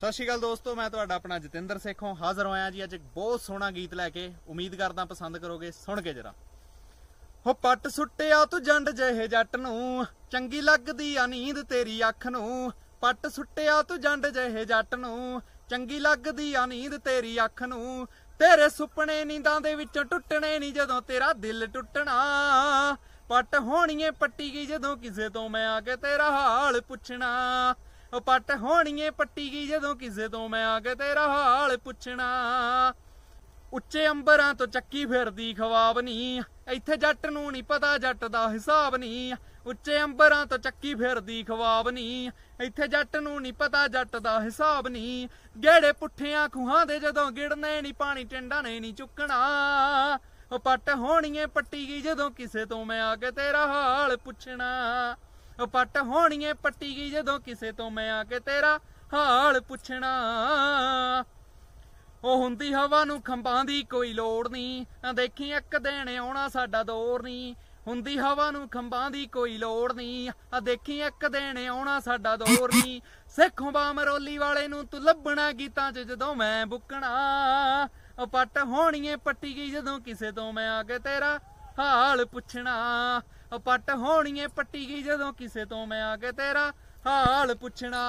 ਸਤਿ ਸ਼੍ਰੀ ਅਕਾਲ ਦੋਸਤੋ ਮੈਂ ਤੁਹਾਡਾ ਆਪਣਾ ਜਤਿੰਦਰ ਸੇਖੋਂ ਹਾਜ਼ਰ ਹੋਇਆ ਜੀ ਅੱਜ ਇੱਕ ਬਹੁਤ ਸੋਹਣਾ ਗੀਤ ਲੈ ਕੇ ਉਮੀਦ ਕਰਦਾ ਪਸੰਦ ਕਰੋਗੇ ਸੁਣ ਕੇ ਜਰਾ ਹੋ ਪੱਟ ਸੁੱਟਿਆ ਤੂੰ ਜੰਡ ਜਿਹੇ ਜੱਟ ਨੂੰ ਚੰਗੀ ਲੱਗਦੀ ਆ ਨੀਂਦ ਤੇਰੀ ਅੱਖ ਨੂੰ ਪੱਟ ਸੁੱਟਿਆ ਤੂੰ ਜੰਡ ਜਿਹੇ ਜੱਟ ਨੂੰ ਚੰਗੀ ਲੱਗਦੀ ਆ ਨੀਂਦ ਤੇਰੀ ਅੱਖ ਨੂੰ ਤੇਰੇ ਸੁਪਨੇ ਨੀਂਦਾਂ ਦੇ ਵਿੱਚੋਂ ਟੁੱਟਣੇ ਨਹੀਂ ਜਦੋਂ ਤੇਰਾ ਦਿਲ ਟੁੱਟਣਾ ਪੱਟ ਹੋਣੀਏ ਪੱਟੀ ਗਈ ਜਦੋਂ ਕਿਸੇ ਤੋਂ ਮੈਂ ਆ ਕੇ ਤੇਰਾ ਹਾਲ ਪੁੱਛਣਾ ਉਹ ਪੱਟ ਹੋਣੀਏ ਪੱਟੀ ਗਈ ਜਦੋਂ ਕਿਸੇ ਤੋਂ ਮੈਂ ਆ ਕੇ ਤੇਰਾ ਹਾਲ ਪੁੱਛਣਾ ਉੱਚੇ ਅੰਬਰਾਂ ਤੋਂ ਚੱਕੀ ਫਿਰਦੀ ਖਵਾਬ ਨਹੀਂ ਇੱਥੇ ਜੱਟ ਨੂੰ ਨਹੀਂ ਪਤਾ ਜੱਟ ਦਾ ਹਿਸਾਬ ਨਹੀਂ ਉੱਚੇ ਅੰਬਰਾਂ ਤੋਂ ਚੱਕੀ ਫਿਰਦੀ ਖਵਾਬ ਨਹੀਂ ਇੱਥੇ ਜੱਟ ਨੂੰ ਨਹੀਂ ਪਤਾ ਜੱਟ ਦਾ ਹਿਸਾਬ ਨਹੀਂ ਗੇੜੇ ਪੁੱਠਿਆਂ ਖੂਹਾਂ ਦੇ ਜਦੋਂ ਗਿੜਨੇ ਨਹੀਂ ਪਾਣੀ ਟਿੰਡਾ ਨੇ ਨਹੀਂ ਚੁੱਕਣਾ ਉਹ ਪੱਟ ਹੋਣੀਏ ਪੱਟੀ ਗਈ ਜਦੋਂ ਕਿਸੇ ਤੋਂ ਮੈਂ ਆ ਕੇ ਤੇਰਾ ਹਾਲ ਪੁੱਛਣਾ ਪੱਟ ਹੋਣੀਏ ਪੱਟੀ ਗਈ ਜਦੋਂ ਕਿਸੇ ਤੋਂ ਮੈਂ ਆ ਕੇ ਤੇਰਾ ਹਾਲ ਪੁੱਛਣਾ ਉਹ ਹੁੰਦੀ ਹਵਾ ਨੂੰ ਖੰਭਾਂ ਦੀ ਕੋਈ ਲੋੜ ਨਹੀਂ ਆ ਦੇਖੀ ਇੱਕ ਦਿਨ ਆਉਣਾ ਸਾਡਾ ਦੌਰ ਨਹੀਂ ਹੁੰਦੀ ਹਵਾ ਨੂੰ ਖੰਭਾਂ ਦੀ ਕੋਈ ਲੋੜ ਨਹੀਂ ਆ ਦੇਖੀ ਇੱਕ ਦਿਨ ਆਉਣਾ ਸਾਡਾ ਦੌਰ ਨਹੀਂ ਸੇਖੋਂ ਬਾਮਰੋਲੀ ਵਾਲੇ ਨੂੰ ਤੂੰ ਲੱਭਣਾ ਗੀਤਾਂ 'ਚ ਜਦੋਂ ਮੈਂ ਬੁੱਕਣਾ ਉਹ ਪੱਟ ਹੋਣੀਏ ਪੱਟੀ ਗਈ ਜਦੋਂ ਕਿਸੇ ਤੋਂ ਮੈਂ ਆ ਕੇ ਤੇਰਾ ਹਾਲ ਪੁੱਛਣਾ ਪੱਟ ਹੋਣੀਏ ਪੱਟੀ ਗਈ ਜਦੋਂ ਕਿਸੇ ਤੋਂ ਮੈਂ ਆ ਕੇ ਤੇਰਾ ਹਾਲ ਪੁੱਛਣਾ